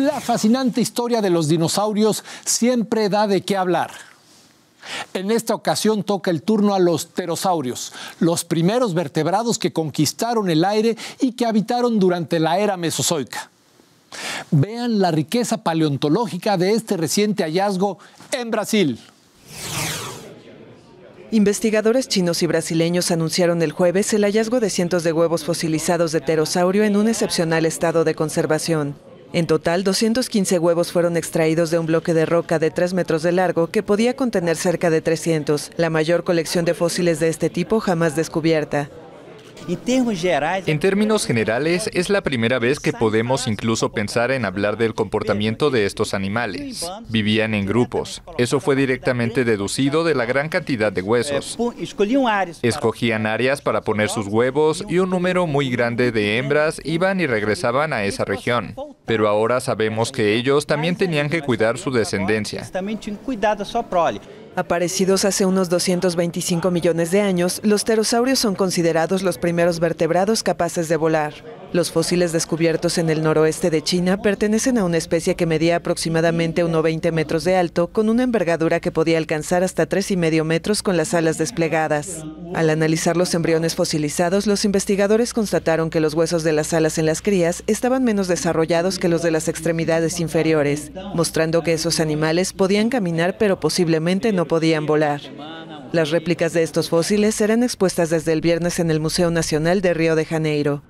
La fascinante historia de los dinosaurios siempre da de qué hablar. En esta ocasión toca el turno a los pterosaurios, los primeros vertebrados que conquistaron el aire y que habitaron durante la era mesozoica. Vean la riqueza paleontológica de este reciente hallazgo en Brasil. Investigadores chinos y brasileños anunciaron el jueves el hallazgo de cientos de huevos fosilizados de pterosaurio en un excepcional estado de conservación. En total, 215 huevos fueron extraídos de un bloque de roca de 3 metros de largo que podía contener cerca de 300, la mayor colección de fósiles de este tipo jamás descubierta. En términos generales, es la primera vez que podemos incluso pensar en hablar del comportamiento de estos animales. Vivían en grupos. Eso fue directamente deducido de la gran cantidad de huesos. Eh, Escogían áreas para poner sus huevos y un número muy grande de hembras iban y regresaban a esa región pero ahora sabemos que ellos también tenían que cuidar su descendencia. Aparecidos hace unos 225 millones de años, los pterosaurios son considerados los primeros vertebrados capaces de volar. Los fósiles descubiertos en el noroeste de China pertenecen a una especie que medía aproximadamente 1,20 metros de alto, con una envergadura que podía alcanzar hasta 3,5 metros con las alas desplegadas. Al analizar los embriones fosilizados, los investigadores constataron que los huesos de las alas en las crías estaban menos desarrollados que los de las extremidades inferiores, mostrando que esos animales podían caminar pero posiblemente no podían volar. Las réplicas de estos fósiles serán expuestas desde el viernes en el Museo Nacional de Río de Janeiro.